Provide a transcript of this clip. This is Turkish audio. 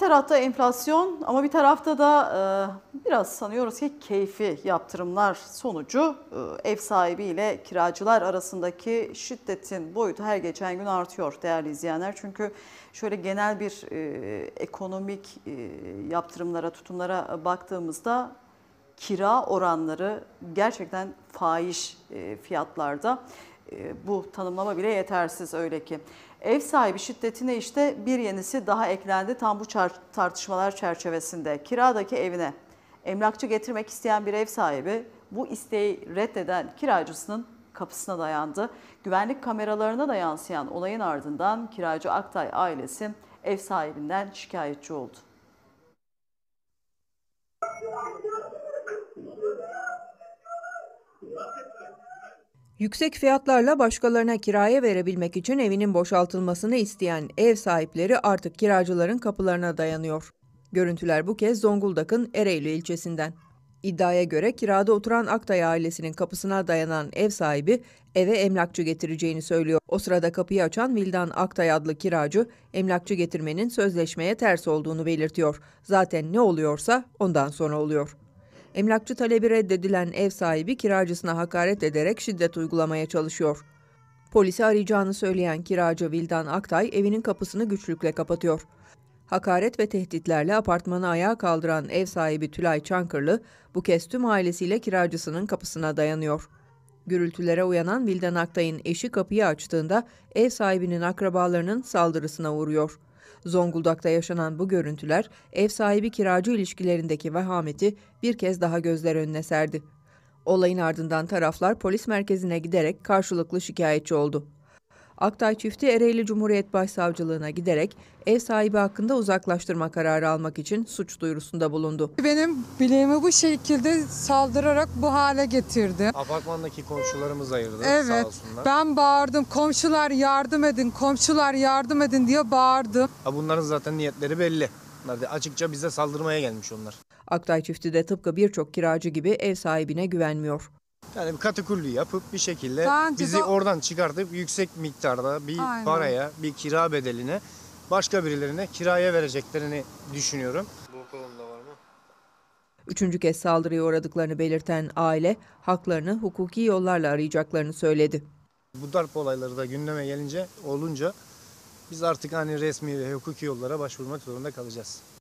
tarafta enflasyon ama bir tarafta da e, biraz sanıyoruz ki keyfi yaptırımlar sonucu e, ev ile kiracılar arasındaki şiddetin boyutu her geçen gün artıyor değerli izleyenler. Çünkü şöyle genel bir e, ekonomik e, yaptırımlara, tutumlara baktığımızda kira oranları gerçekten fahiş e, fiyatlarda. E, bu tanımlama bile yetersiz öyle ki. Ev sahibi şiddetine işte bir yenisi daha eklendi tam bu tartışmalar çerçevesinde. Kiradaki evine emlakçı getirmek isteyen bir ev sahibi bu isteği reddeden kiracısının kapısına dayandı. Güvenlik kameralarına da yansıyan olayın ardından kiracı Aktay ailesi ev sahibinden şikayetçi oldu. Yüksek fiyatlarla başkalarına kiraya verebilmek için evinin boşaltılmasını isteyen ev sahipleri artık kiracıların kapılarına dayanıyor. Görüntüler bu kez Zonguldak'ın Ereğli ilçesinden. İddiaya göre kirada oturan Aktay ailesinin kapısına dayanan ev sahibi eve emlakçı getireceğini söylüyor. O sırada kapıyı açan Vildan Aktay adlı kiracı emlakçı getirmenin sözleşmeye ters olduğunu belirtiyor. Zaten ne oluyorsa ondan sonra oluyor. Emlakçı talebi reddedilen ev sahibi kiracısına hakaret ederek şiddet uygulamaya çalışıyor. Polisi arayacağını söyleyen kiracı Vildan Aktay evinin kapısını güçlükle kapatıyor. Hakaret ve tehditlerle apartmanı ayağa kaldıran ev sahibi Tülay Çankırlı bu kez tüm ailesiyle kiracısının kapısına dayanıyor. Gürültülere uyanan Vildan Aktay'ın eşi kapıyı açtığında ev sahibinin akrabalarının saldırısına uğruyor. Zonguldak'ta yaşanan bu görüntüler ev sahibi kiracı ilişkilerindeki vehameti bir kez daha gözler önüne serdi. Olayın ardından taraflar polis merkezine giderek karşılıklı şikayetçi oldu. Aktay çifti Ereğli Cumhuriyet Başsavcılığına giderek ev sahibi hakkında uzaklaştırma kararı almak için suç duyurusunda bulundu. Benim bileğimi bu şekilde saldırarak bu hale getirdi. Apartmandaki komşularımız ayırdı evet, sağ olsunlar. Ben bağırdım komşular yardım edin komşular yardım edin diye bağırdım. bunların zaten niyetleri belli. Açıkça bize saldırmaya gelmiş onlar. Aktay çifti de tıpkı birçok kiracı gibi ev sahibine güvenmiyor. Yani bir katakulli yapıp bir şekilde Daha bizi ceza- oradan çıkartıp yüksek miktarda bir Aynen. paraya, bir kira bedeline başka birilerine kiraya vereceklerini düşünüyorum. Üçüncü kez saldırıya uğradıklarını belirten aile haklarını hukuki yollarla arayacaklarını söyledi. Bu darp olayları da gündeme gelince olunca biz artık hani resmi ve hukuki yollara başvurmak zorunda kalacağız.